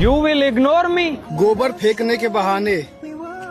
you will ignore me गोबर फेंकने के बहाने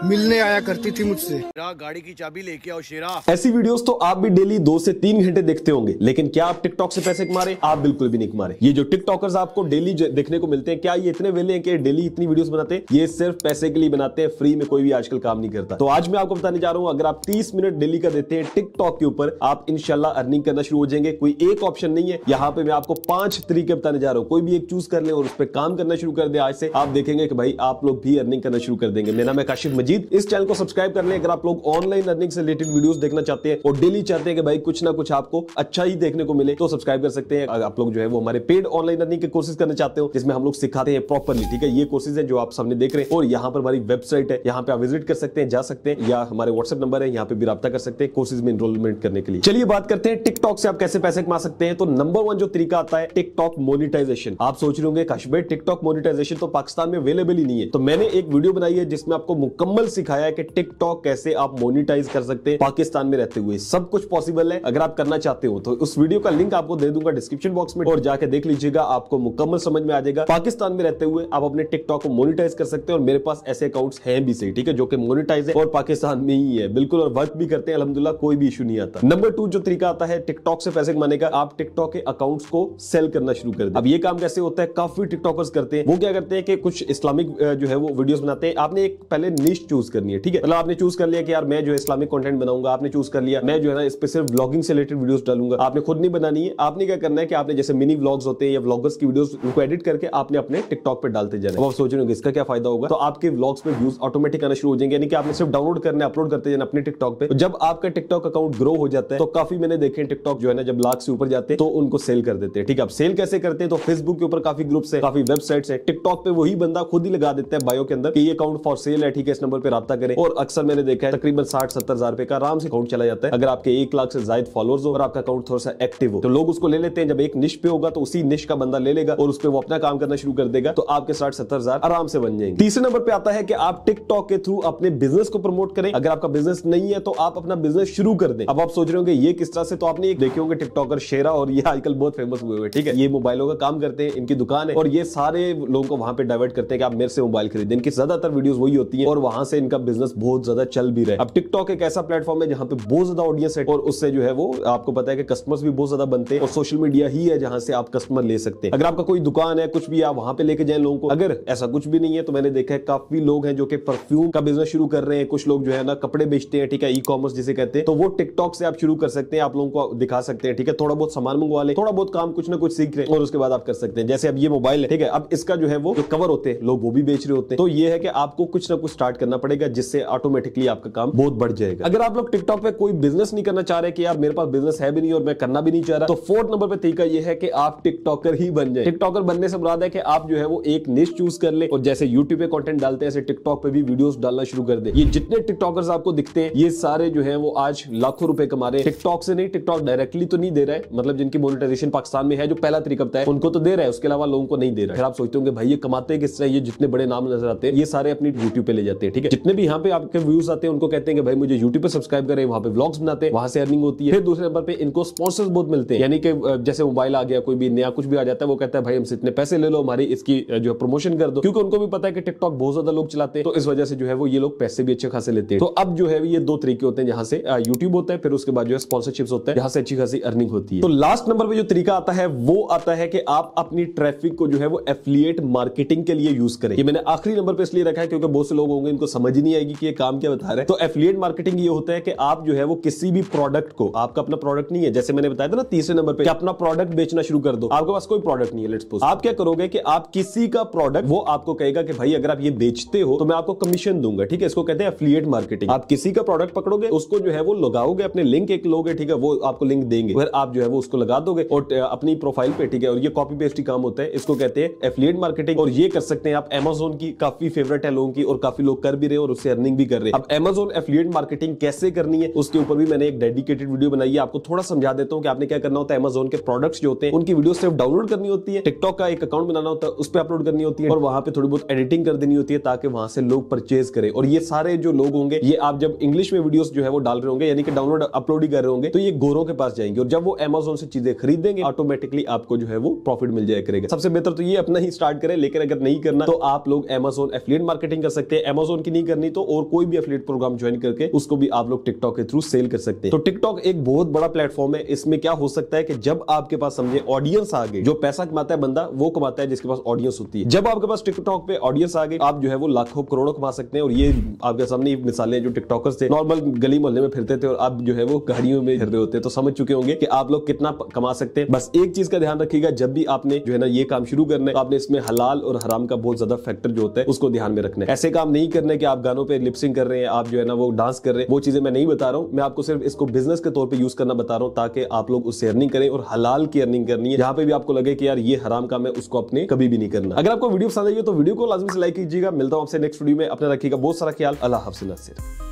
मिलने आया करती थी मुझसे गाड़ी की चाबी लेके आओ शेरा ऐसी वीडियोस तो आप भी डेली दो से तीन घंटे देखते होंगे लेकिन क्या आप टिकटॉक से पैसे कमा रहे आप बिल्कुल भी नहीं कमा रहे ये जो टिकटॉकर्स आपको डेली देखने को मिलते हैं क्या ये इतने वेले हैं कि डेली इतनी वीडियोस बनाते हैं ये सिर्फ पैसे के लिए बनाते हैं फ्री में कोई भी आजकल काम नहीं करता तो आज मैं आपको बताने जा रहा हूँ अगर आप तीस मिनट डेली का देते हैं टिकटॉक के ऊपर आप इनशाला अर्निंग करना शुरू हो जाएंगे कोई एक ऑप्शन नहीं है यहाँ पे मैं आपको पांच तरीके बताने जा रहा हूँ कोई भी एक चूज कर ले और उस पर काम करना शुरू कर दे आज से आप देखेंगे कि भाई आप लोग भी अर्निंग करना शुरू कर देंगे मेरा मैं काशिफ मजीद अजीत इस चैनल को सब्सक्राइब कर ले अगर आप लोग ऑनलाइन लर्निंग से रिलेटेड वीडियोस देखना चाहते हैं और डेली चाहते हैं कि भाई कुछ ना कुछ आपको अच्छा ही देखने को मिले तो सब्सक्राइब कर सकते हैं आप लोग जो है वो हमारे पेड ऑनलाइन लर्निंग के कोर्सेज करना चाहते हो जिसमें हम लोग सिखाते हैं प्रॉपरली ठीक है ये कोर्सेज है जो आप सामने देख रहे हैं और यहाँ पर हमारी वेबसाइट है यहाँ पे आप विजिट कर सकते हैं जा सकते हैं या हमारे व्हाट्सएप नंबर है यहाँ पे भी रब्ता कर सकते हैं कोर्सेज में इनरोलमेंट करने के लिए चलिए बात करते हैं टिकटॉक से आप कैसे पैसे कमा सकते हैं तो नंबर वन जो तरीका आता है टिकटॉक मोनिटाइजेशन आप सोच रहे होंगे कश्मीर टिकटॉक मोनिटाइजेशन तो पाकिस्तान में अवेलेबल ही नहीं है तो मैंने एक वीडियो बनाई है जिसमें आपको मुकम्मल सिंबल सिखाया है कि टिकटॉक कैसे आप मोनिटाइज कर सकते हैं पाकिस्तान में रहते हुए सब कुछ पॉसिबल है अगर आप करना चाहते हो तो उस वीडियो का लिंक आपको दे दूंगा डिस्क्रिप्शन बॉक्स में और जाके देख लीजिएगा आपको मुकम्मल समझ में आ जाएगा पाकिस्तान में रहते हुए आप अपने टिकटॉक को मोनिटाइज कर सकते हैं और मेरे पास ऐसे अकाउंट है भी सही ठीक है जो कि मोनिटाइज है और पाकिस्तान में ही है बिल्कुल और वर्क भी करते हैं अलहमदुल्ला कोई भी इशू नहीं आता नंबर टू जो तरीका आता है टिकटॉक से पैसे कमाने का आप टिकटॉक के अकाउंट्स को सेल करना शुरू कर दे अब ये काम कैसे होता है काफी टिकटॉकर्स करते हैं वो क्या करते हैं कि कुछ इस्लामिक जो है वो वीडियोस बनाते हैं आपने एक पहले निश चूज करनी है ठीक है मतलब आपने चूज कर लिया कि यार मैं जो इस्लामिक कंटेंट बनाऊंगा आपने चूज कर लिया मैं जो है ना इस पर सिर्फ ब्लॉगिंग से रिलेटेड वीडियो डालूंगा आपने खुद नहीं बनानी है आपने क्या करना है कि आपने जैसे मिनी ब्लॉग्स होते हैं या ब्लॉगर्स की वीडियो उनको एडिट करके आपने अपने टिकटॉक पर डालते जाना आप सोच रहे इसका क्या फायदा होगा तो आपके ब्लॉग्स में व्यूज ऑटोमेटिक आना शुरू हो जाएंगे यानी कि आपने सिर्फ डाउनलोड करने अपलोड करते जाना अपने टिकटॉक पे जब आपका टिकटॉक अकाउंट ग्रो हो जाता है तो काफी मैंने देखे टिकटॉक जो है ना जब लाख से ऊपर जाते हैं तो उनको सेल कर देते हैं ठीक है आप सेल कैसे करते हैं तो फेसबुक के ऊपर काफी ग्रुप्स है काफी वेबसाइट्स है टिकटॉक पे वही बंदा खुद ही लगा देता है बायो के अंदर ये अकाउंट फॉर सेल है ठीक है इस नंबर नंबर पर रब्ता करें और अक्सर मैंने देखा है तकरीबन साठ सत्तर हजार रुपए का आराम से अकाउंट चला जाता है अगर आपके एक लाख से ज्यादा फॉलोअर्स हो और आपका अकाउंट थोड़ा सा एक्टिव हो तो लोग उसको ले लेते हैं जब एक निश पे होगा तो उसी निश का बंदा ले लेगा और उस पर वो अपना काम करना शुरू कर देगा तो आपके साठ सत्तर हजार आराम से बन जाएंगे तीसरे नंबर पर आता है कि आप टिकटॉक के थ्रू अपने बिजनेस को प्रमोट करें अगर आपका बिजनेस नहीं है तो आप अपना बिजनेस शुरू कर दें अब आप सोच रहे होंगे ये किस तरह से तो आपने देखे होंगे टिकटॉकर शेरा और ये आजकल बहुत फेमस हुए हुए ठीक है ये मोबाइलों का काम करते हैं इनकी दुकान है और ये सारे लोगों को वहां पे डाइवर्ट करते हैं कि आप मेरे से मोबाइल खरीदें इनकी ज्यादातर वीडियो वही होती है और वहां से इनका बिजनेस बहुत ज्यादा चल भी रहा है अब टिकटॉक एक ऐसा प्लेटफॉर्म है जहां पे बहुत ज्यादा ऑडियंस है और उससे जो है वो आपको पता है कि कस्टमर्स भी बहुत ज्यादा बनते हैं और सोशल मीडिया ही है जहां से आप कस्टमर ले सकते हैं अगर आपका कोई दुकान है कुछ भी आप वहां पे लेके जाए लोगों को अगर ऐसा कुछ भी नहीं है तो मैंने देखा है काफी लोग हैं जो कि परफ्यूम का बिजनेस शुरू कर रहे हैं कुछ लोग जो है ना कपड़े बेचते हैं ठीक है ई कॉमर्स जिसे कहते हैं तो वो टिकटॉक से आप शुरू कर सकते हैं आप लोगों को दिखा सकते हैं ठीक है थोड़ा बहुत सामान मंगवा ले थोड़ा बहुत काम कुछ ना कुछ सीख रहे हैं और उसके बाद आप कर सकते हैं जैसे अब ये मोबाइल है ठीक है अब इसका जो है वो जो कवर होते हैं लोग वो भी बेच रहे होते हैं तो ये है कि आपको कुछ ना कुछ स्टार्ट करना करना पड़ेगा जिससे ऑटोमेटिकली आपका काम बहुत बढ़ जाएगा अगर आप लोग टिकटॉक पे कोई बिजनेस नहीं करना चाह रहे कि यार मेरे पास बिजनेस है भी नहीं और मैं करना भी नहीं चाह रहा तो फोर्थ नंबर पर तरीका यह है कि आप टिकटॉकर ही बन जाए टिकटॉकर बनने से मुराद है कि आप जो है वो एक निश चूज कर ले और जैसे यूट्यूब पे कॉन्टेंट डालते हैं ऐसे टिकटॉक पे भी वीडियो डालना शुरू कर दे ये जितने टिकटॉकर आपको दिखते हैं ये सारे जो है वो आज लाखों रुपए कमा रहे टिकटॉक से नहीं टिकटॉक डायरेक्टली तो नहीं दे रहे मतलब जिनकी मोनिटाइजेशन पाकिस्तान में है जो पहला तरीका बताया उनको तो दे रहा है उसके अलावा लोगों को नहीं दे रहा है फिर आप सोचते होंगे भाई ये कमाते हैं किस तरह ये जितने बड़े नाम नजर आते हैं ये सारे अपनी यूट्यूब पे ले जाते हैं ठीक है जितने भी यहाँ पे आपके व्यूज आते हैं उनको कहते हैं कि भाई मुझे यूट्यूब पर सब्सक्राइब करें वहाँ पे ब्लॉग्स बनाते हैं वहां से अर्निंग होती है फिर दूसरे नंबर पर इनको स्पॉन्सर्स बहुत मिलते हैं यानी कि जैसे मोबाइल आ गया कोई भी नया कुछ भी आ जाता है वो कहता है भाई हमसे इतने पैसे ले लो हमारी इसकी जो है प्रमोशन कर दो क्योंकि उनको भी पता है कि टिकटॉक बहुत ज्यादा लोग चलाते हैं तो इस वजह से जो है वो ये लोग पैसे भी अच्छे खासे लेते हैं तो अब जो है ये दो तरीके होते हैं जहां से यूट्यूब होता है फिर उसके बाद जो है स्पॉन्सरशिप होता है जहां से अच्छी खासी अर्निंग होती है तो लास्ट नंबर पर जो तरीका आता है वो आता है कि आप अपनी ट्रैफिक को जो है वो एफिलियट मार्केटिंग के लिए यूज करें ये मैंने आखिरी नंबर पर इसलिए रखा है क्योंकि बहुत से लोग होंगे इनको समझ ही नहीं आएगी कि ये काम क्या बता रहे हैं तो एफिलियट मार्केटिंग ये होता है कि आप जो है वो किसी भी प्रोडक्ट को आपका अपना प्रोडक्ट नहीं है जैसे मैंने बताया था ना तीसरे नंबर पे अपना प्रोडक्ट बेचना शुरू कर दो आपके पास कोई प्रोडक्ट नहीं है लेट्स सपोज आप क्या करोगे कि आप किसी का प्रोडक्ट वो आपको कहेगा कि भाई अगर आप ये बेचते हो तो मैं आपको कमीशन दूंगा ठीक है इसको कहते हैं एफिलियट मार्केटिंग आप किसी का प्रोडक्ट पकड़ोगे उसको जो है वो लगाओगे अपने लिंक एक लोगे ठीक है वो आपको लिंक देंगे फिर आप जो है वो उसको लगा दोगे और अपनी प्रोफाइल पे ठीक है और ये कॉपी पेस्ट ही काम होता है इसको कहते हैं एफिलियट मार्केटिंग और ये कर सकते हैं आप एमेजोन की काफी फेवरेट है लोगों की और काफी लोग कर भी रहे और उससे अर्निंग भी कर रहे अब एमेजोन एफिलियट मार्केटिंग कैसे करनी है उसके ऊपर भी मैंने एक डेडिकेटेड वीडियो बनाई है आपको थोड़ा समझा देता हूँ कि आपने क्या करना होता है एमेजोन के प्रोडक्ट्स जो होते हैं उनकी वीडियो सिर्फ डाउनलोड करनी होती है टिकटॉक का एक अकाउंट बनाना होता है उस पर अपलोड करनी होती है और वहां पर थोड़ी बहुत एडिटिंग कर देनी होती है ताकि वहां से लोग परचेज करें और ये सारे जो लोग होंगे ये आप जब इंग्लिश में वीडियो जो है वो डाल रहे होंगे यानी कि डाउनलोड अपलोड ही कर रहे होंगे तो ये गोरों के पास जाएंगे और जब वो एमेजोन से चीजें खरीदेंगे ऑटोमेटिकली आपको जो है वो प्रॉफिट मिल जाए करेगा सबसे बेहतर तो ये अपना ही स्टार्ट करें लेकिन अगर नहीं करना तो आप लोग एमेजोन एफिलियट मार्केटिंग कर सकते हैं एमेजोन की नहीं करनी तो और कोई भी अफिलेट प्रोग्राम ज्वाइन करके उसको भी आप लोग टिकटॉक के थ्रू सेल कर सकते हैं तो टिकटॉक एक बहुत बड़ा प्लेटफॉर्म है इसमें क्या हो सकता है कि जब आपके पास समझे ऑडियंस आ गए जो पैसा कमाता है बंदा वो कमाता है जिसके पास ऑडियंस होती है जब आपके पास टिकटॉक पे ऑडियंस आ गए आप जो है वो लाखों करोड़ों कमा सकते हैं और ये आपके सामने मिसालें जो टिकटॉकर्स थे नॉर्मल गली मोहल्ले में फिरते थे और आप जो है वो गाड़ियों में फिर रहे होते तो समझ चुके होंगे कि आप लोग कितना कमा सकते हैं बस एक चीज का ध्यान रखिएगा जब भी आपने जो है ना ये काम शुरू करना है आपने इसमें हलाल और हराम का बहुत ज्यादा फैक्टर जो होता है उसको ध्यान में रखना है ऐसे काम नहीं करने कि आप गानों पे लिपसिंग कर रहे हैं आप जो है ना वो डांस कर रहे हैं वो चीजें मैं नहीं बता रहा हूँ मैं आपको सिर्फ इसको बिजनेस के तौर पर यूज करना बता रहा हूँ ताकि आप लोग उससे अर्निंग करें और हलाल की अर्निंग करनी है जहां पे भी आपको लगे कि यार ये हराम काम है उसको अपने कभी भी नहीं करना अगर आपको वीडियो पसंद आई तो वीडियो को लाजमी से लाइक कीजिएगा मिलता हूँ आपसे नेक्स्ट वीडियो में अपना रखिएगा बहुत सारा ख्याल अल्लाह हाफिल